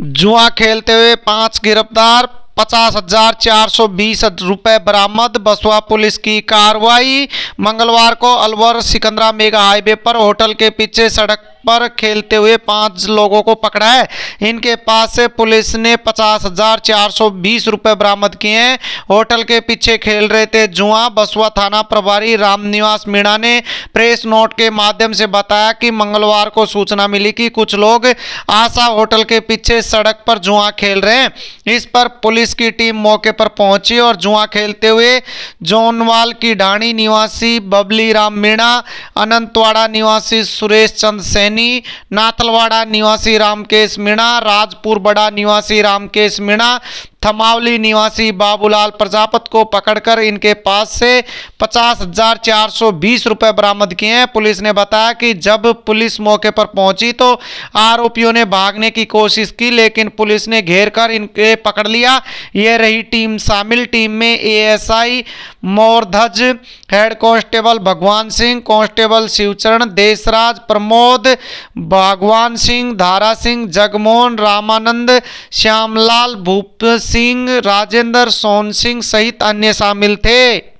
जुआ खेलते हुए पांच गिरफ्तार पचास हजार चार सौ बीस रुपए बरामद बसुआ पुलिस की कार्रवाई मंगलवार को अलवर सिकंदरा मेगा हाईवे पर होटल के पीछे सड़क पर खेलते हुए पांच लोगों को पकड़ा है इनके पास से पुलिस ने पचास हजार चार सौ बीस रुपए बरामद किए हैं होटल के पीछे खेल रहे थे जुआ बसुआ थाना प्रभारी रामनिवास मीणा ने प्रेस नोट के माध्यम से बताया कि मंगलवार को सूचना मिली कि कुछ लोग आशा होटल के पीछे सड़क पर जुआ खेल रहे हैं इस पर पुलिस पुलिस की टीम मौके पर पहुंची और जुआ खेलते हुए जोनवाल की ढाणी निवासी बबली राम मीणा अनंतवाड़ा निवासी सुरेश चंद सैनी नाथलवाड़ा निवासी रामकेश मीणा राजपुर बड़ा निवासी रामकेश मीणा थमावली निवासी बाबूलाल प्रजापत को पकड़कर इनके पास से पचास हजार चार सौ बीस रुपये बरामद किए हैं पुलिस ने बताया कि जब पुलिस मौके पर पहुंची तो आरोपियों ने भागने की कोशिश की लेकिन पुलिस ने घेर कर इनके पकड़ लिया ये रही टीम शामिल टीम में ASI मोरधज head constable Bhagwan Singh constable Shivcharan Deshraj Pramod Bhagwan Singh धारा सिंह जगमोहन रामानंद श्यामलाल भूप सिंह राजेंद्र सोहन सिंह सहित अन्य शामिल थे